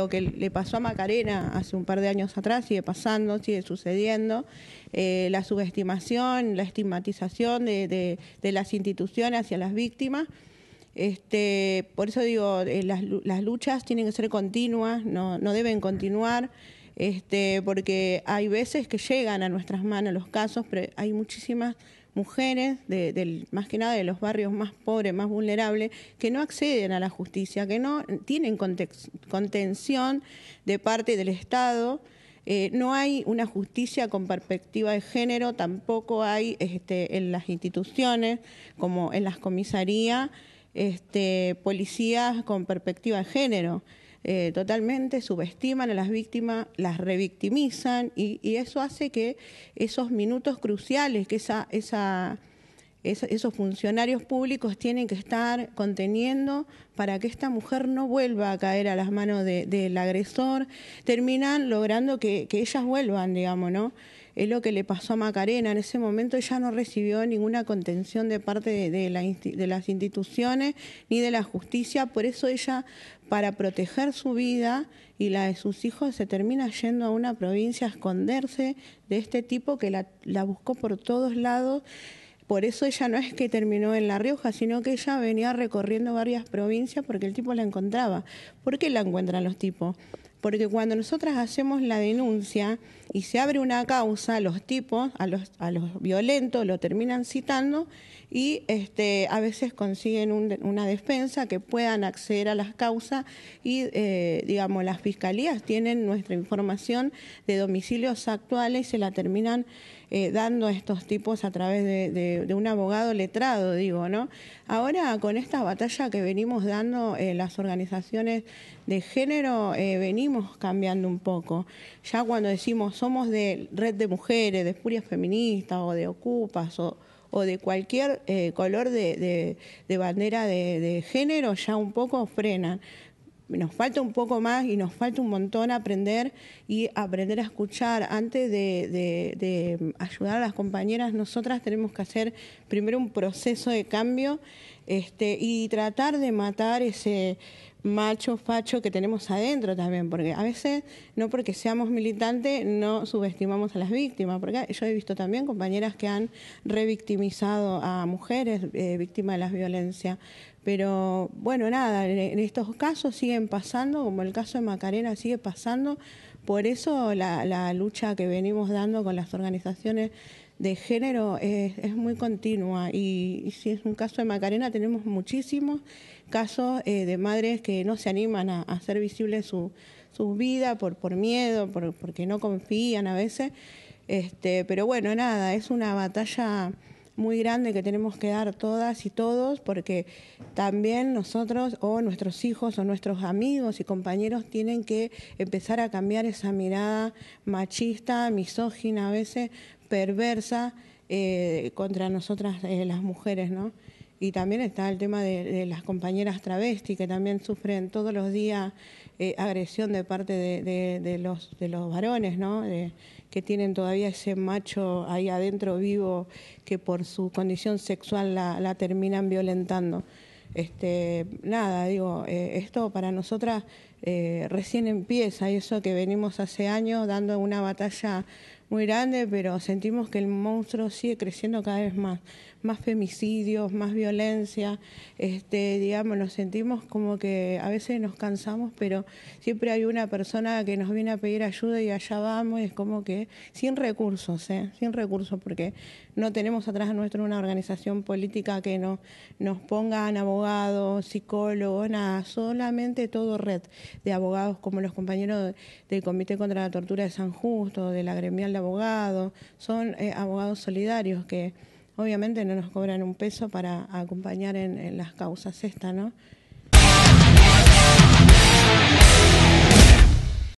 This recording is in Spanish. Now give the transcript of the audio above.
lo que le pasó a Macarena hace un par de años atrás sigue pasando, sigue sucediendo, eh, la subestimación, la estigmatización de, las instituciones hacia las víctimas. Este, por eso digo, eh, las, luchas tienen que ser continuas, no, deben continuar. Este, porque hay veces que llegan a nuestras manos los casos, pero hay muchísimas mujeres, de, más que nada de los barrios más pobres, más vulnerables, que no acceden a la justicia, que no tienen contención de parte del Estado. Eh, no hay una justicia con perspectiva de género, tampoco hay este, en las instituciones, como en las comisarías, este, policías con perspectiva de género. Eh, totalmente, subestiman a las víctimas, las revictimizan y, y, eso hace que esos minutos cruciales, que esa, esa, esos funcionarios públicos tienen que estar conteniendo para que esta mujer no vuelva a caer a las manos del de, agresor, terminan logrando que ellas vuelvan, digamos, ¿no? es lo que le pasó a Macarena. En ese momento ella no recibió ninguna contención de parte de, las instituciones ni de la justicia, por eso ella, para proteger su vida y la de sus hijos, se termina yendo a una provincia a esconderse de este tipo que la, la buscó por todos lados por eso ella no es que terminó en La Rioja, sino que ella venía recorriendo varias provincias porque el tipo la encontraba. ¿Por qué la encuentran los tipos? porque cuando nosotras hacemos la denuncia y se abre una causa, los tipos, a los, a los violentos, lo terminan citando y este, a veces consiguen una defensa que puedan acceder a las causas y, eh, digamos, las fiscalías tienen nuestra información de domicilios actuales y se la terminan eh, dando a estos tipos a través de, un abogado letrado, digo, ¿no? Ahora, con esta batalla que venimos dando eh, las organizaciones de género, venimos cambiando un poco. Ya cuando decimos somos de red de mujeres, de furias feministas o de ocupas o, de cualquier eh, color de, bandera de, de, género, ya un poco frena. Nos falta un poco más y nos falta un montón aprender y aprender a escuchar. Antes de ayudar a las compañeras, nosotras tenemos que hacer primero un proceso de cambio este, y tratar de matar ese macho facho que tenemos adentro también, porque a veces no porque seamos militantes no subestimamos a las víctimas, porque yo he visto también compañeras que han revictimizado a mujeres eh, víctimas de las violencia. pero bueno, nada, en estos casos siguen pasando, como el caso de Macarena sigue pasando, por eso la, lucha que venimos dando con las organizaciones de género es, muy continua y, si es un caso de Macarena tenemos muchísimos casos eh, de madres que no se animan a, a hacer visible su, su vida por, por miedo, porque no confían a veces. Este, pero bueno, nada, es una batalla muy grande que tenemos que dar todas y todos, porque también nosotros o nuestros hijos o nuestros amigos y compañeros tienen que empezar a cambiar esa mirada machista, misógina, a veces perversa eh, contra nosotras eh, las mujeres, ¿no? Y también está el tema de, las compañeras travesti que también sufren todos los días eh, agresión de parte de, los, de los varones, ¿no? que tienen todavía ese macho ahí adentro vivo que por su condición sexual la, terminan violentando. Este, nada, digo, eh, esto para nosotras eh, recién empieza y eso que venimos hace años dando una batalla muy grande, pero sentimos que el monstruo sigue creciendo cada vez más, más femicidios, más violencia, este, digamos, nos sentimos como que a veces nos cansamos, pero siempre hay una persona que nos viene a pedir ayuda y allá vamos, y es como que sin recursos, ¿eh? sin recursos, porque no tenemos atrás nuestro una organización política que nos pongan abogados, psicólogos, nada, solamente todo red de abogados como los compañeros del Comité contra la Tortura de San Justo, de la Gremial de Abogados, son eh, abogados solidarios que obviamente no nos cobran un peso para acompañar en, las causas estas, ¿no?